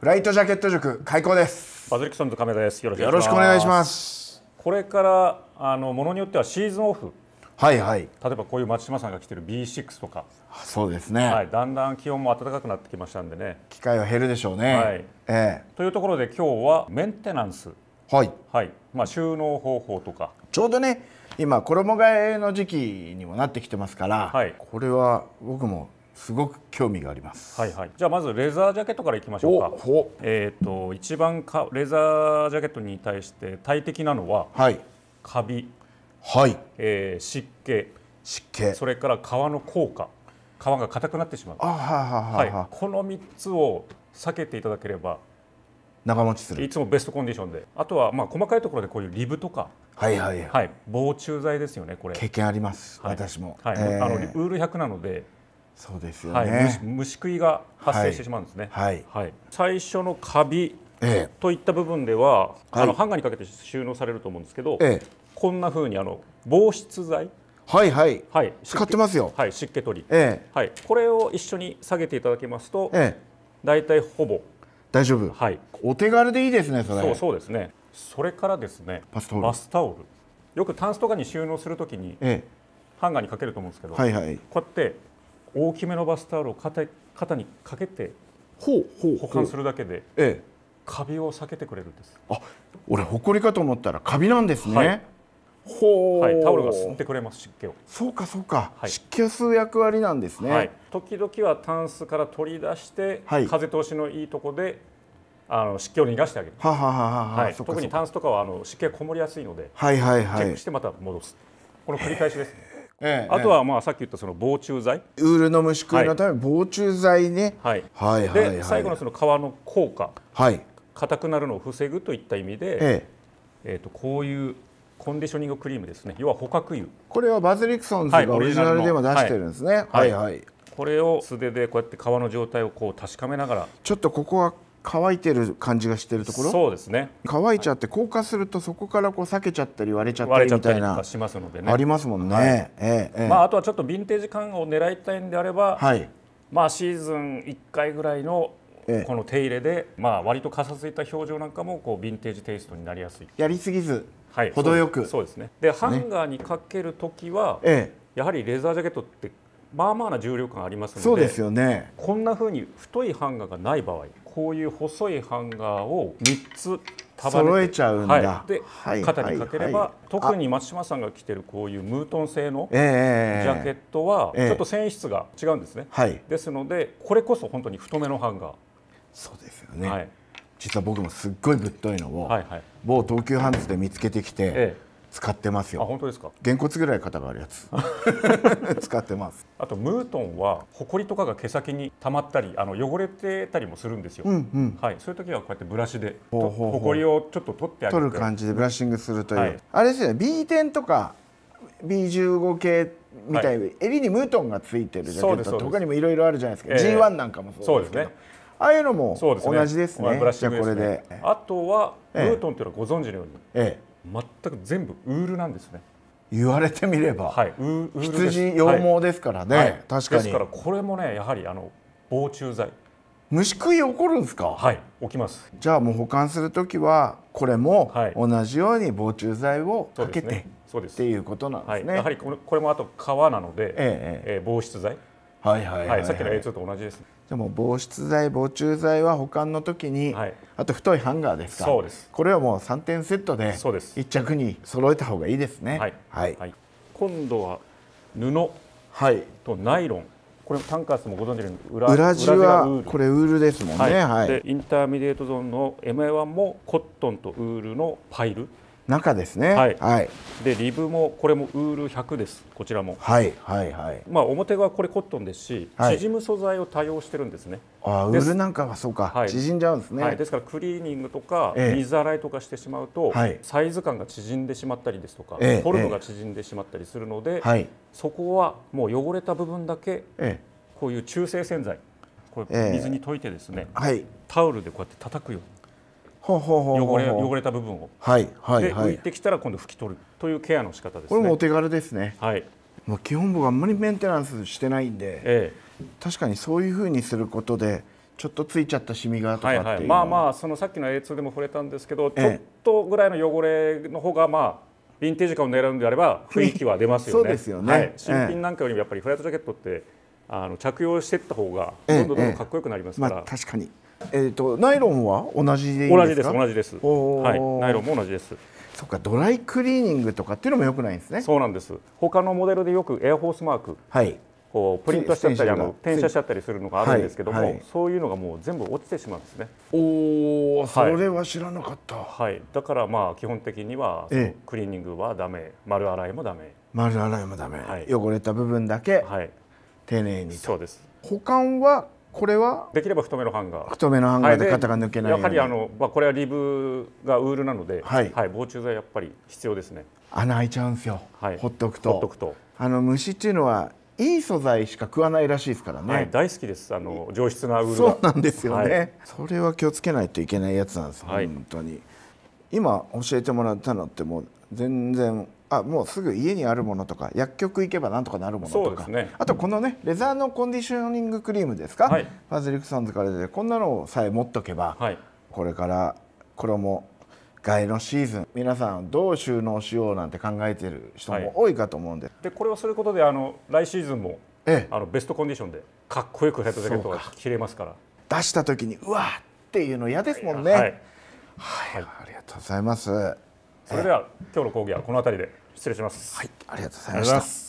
フライトジャケット塾開講ですバズリクソンと亀田ですよろしくお願いしますこれからあのものによってはシーズンオフはいはい例えばこういう松島さんが来てる B6 とかそうですね、はい、だんだん気温も暖かくなってきましたんでね機会は減るでしょうね、はいええ。というところで今日はメンテナンスはい、はいまあ、収納方法とかちょうどね今衣替えの時期にもなってきてますから、はい、これは僕もすごく興味があります。はいはい。じゃあまずレザージャケットからいきましょうか。えっ、ー、と一番かレザージャケットに対して大敵なのは、はい、カビ、はい、えー、湿気、湿気、それから皮の硬化、皮が硬くなってしまう。あはいはは、はい、この三つを避けていただければ。長持ちするいつもベストコンディションであとはまあ細かいところでこういうリブとかはいはいはい、はい、防虫剤ですよねこれ経験あります、はい、私も、はい、えー、あのウール100なのでそうですよね、はい、虫食いが発生してしまうんですね、はいはい、最初のカビといった部分では、あのハンガーにかけて収納されると思うんですけど、こんなふうにあの防湿剤はいはい、はい、使ってますよ、はい、湿気取り、ええはい、これを一緒に下げていただきますと、ええ、大体ほぼ大丈夫、はい、お手軽でいいですねそれそうそうですねそれからですねバスタオルよくタンスとかに収納するときに、ええ、ハンガーにかけると思うんですけど、はいはい、こうやって大きめのバスタオルを肩肩にかけて保管するだけで、ええ、カビを避けてくれるんですあ俺ほこりかと思ったらカビなんですね、はいはい、タオルが吸ってくれます湿気をそうかそうか、はい、湿気を吸う役割なんですね、はい、時々はタンスから取り出して、はい、風通しのいいとこであの湿気を逃がしてあげるはははは、はい、特にタンスとかはあの湿気がこもりやすいので、はいはいはい、チェックしてまた戻すこの繰り返しですねええ、あとはまあさっき言ったその防虫剤ウールの虫食いのために防虫剤ね、はい、はいはいで最後のその皮の効果はい硬くなるのを防ぐといった意味で、えええー、とこういうコンディショニングクリームですね要は捕獲油これはバズ・リクソンズがオリジナルでも出してるんですね、はい、はいはい、これを素手でこうやって皮の状態をこう確かめながらちょっとここは乾いてる感じがしてるところそうですね乾いちゃって硬化するとそこからこう裂けちゃったり割れちゃったりみたいなしますのでねありますもんね、はい、ええまあ、あとはちょっとヴィンテージ感を狙いたいんであれば、はい、まあ、シーズン1回ぐらいのこの手入れで、まあ、割とかさついた表情なんかもこうヴィンテージテイストになりやすいやりすぎず、はい、程よくそうですねで、ハンガーにかける時は、ええ、やはりレザージャケットってまあまあな重量感ありますのでそうですよ、ね、こんなふうに太いハンガーがない場合こういう細いハンガーを3つ束ねえちゃうんだ、はい、で、はい、肩にかければ、はい、特に松島さんが着てるこういうムートン製のジャケットは、ちょっと繊維質が違うんですね、えー、ですのでこれこそ本当に太めのハンガーそうですよね、実は僕もすっごいぶっといのを、はいはい、某東急ハンズで見つけてきて、え使ってますよあ本当ですかげんこつぐらい肩があるやつ 使ってますあとムートンはほこりとかが毛先に溜まったりあの汚れてたりもするんですよ、うんうん、はい、そういう時はこうやってブラシでほこりをちょっと取ってあげて取る感じでブラッシングするという、はい、あれですね B10 とか B15 系みたいに、はい、襟にムートンがついてるジャケット他にもいろいろあるじゃないですか、えー、G1 なんかもそうですけどねああいうのも同じですね。ですねブじゃあこれで。あとは、ムートンっていうのはご存知のように、ええ、全く全部ウールなんですね言われてみれば、はい、羊羊毛ですからね、はい確かにですからこれもねやはりあの防虫剤虫食い起こるんですかはい起きますじゃあもう保管する時はこれも同じように防虫剤をかけて、はい、そうです、ね、っていうことなんですね、はい、やはりこれこれもあと皮なので、えええー、防湿剤はいはい、はいはい、さっきの映像と同じです、ね、でも防湿剤防虫剤は保管の時に、はい、あと太いハンガーですかそうですこれはもう3点セットで1着に揃えた方がいいですねはい、はい今度は布はいとナイロン、これタンカースもご存知の裏裏地はこれウールですもんね、はい、でインターミディエートゾーンの MA1 もコットンとウールのパイル中ですね。はい。はい、でリブもこれもウール100ですこちらもはいはいはいまあ表側これコットンですし、はい、縮む素材を多用してるんですねあウールなんかはそうか、はい、縮んじゃうんですね、はい、ですからクリーニングとか水洗いとかしてしまうと、ええ、サイズ感が縮んでしまったりですとか、フ、ォルムが縮んでしまったりするので、そこはもう汚れた部分だけ、こういう中性洗剤これ水に溶いてですね、タオルでこうやって叩くように汚れ汚れた部分を、はいはいで浮いてきたら今度拭き取るというケアの仕方ですねこれもお手軽ですね、はい、もう基本僕あんまりメンテナンスしてないんで、ええ、確かにそういうふうにすることでちょっとついちゃったシミがとかっていう、はいはい、まあまあそのさっきの A2 でも触れたんですけど、え、ちょっとぐらいの汚れの方がまあヴィンテージ感を狙うんであれば雰囲気は出ますよね。そうですよね、はい、新品なんかよりもやっぱりフライトジャケットってあの着用していった方がどんどんどんどんかっこよくなりますから、まあ、確かにえっ、ー、とナイロンは同じで同じです同じです。はい、ナイロンも同じです。そっかドライクリーニングとかっていうのもよくないんですね。そうなんです。他のモデルでよくエアフォースマーク、はい、こうプリントしちゃったりあの転写しちゃったりするのがあるんですけども、はいはい、そういうのがもう全部落ちてしまうんですね。おお、それは知らなかった。はい。だからまあ基本的には、クリーニングはダメ、丸洗いもダメ。丸洗いもダメ。汚れた部分だけ、はい、丁寧に。そうです。保管はこれはできれば太めのハンガー太めのハンガーで肩が抜けない、はい、やはりあの、まあ、これはリブがウールなので、はい、はい、防虫剤やっぱり必要ですね穴開いちゃうんですよ、はい、ほっとくとほっとくとあの虫っていうのはいい素材しか食わないらしいですからね、はい、大好きですあの上質なウールそうなんですよね、はい、それは気をつけないといけないやつなんです、は本当に今教えてもらったのってもう全然あもうすぐ家にあるものとか薬局行けばなんとかなるものとか、ね、あとこのねレザーのコンディショニングクリームですか、はい、ファズリクソンズから出てこんなのさえ持っとけば、はい、これから衣替えのシーズン皆さんどう収納しようなんて考えてる人も多いかと思うんではい、でこれをすることであの来シーズンも、ええ、あのベストコンディションでかっこよくヘッドジャケットが着れますから出した時にうわっていうの嫌ですもんね、はい、はい、ありがとうございます。それでは今日の講義はこの辺りで失礼します。はい、ありがとうございました。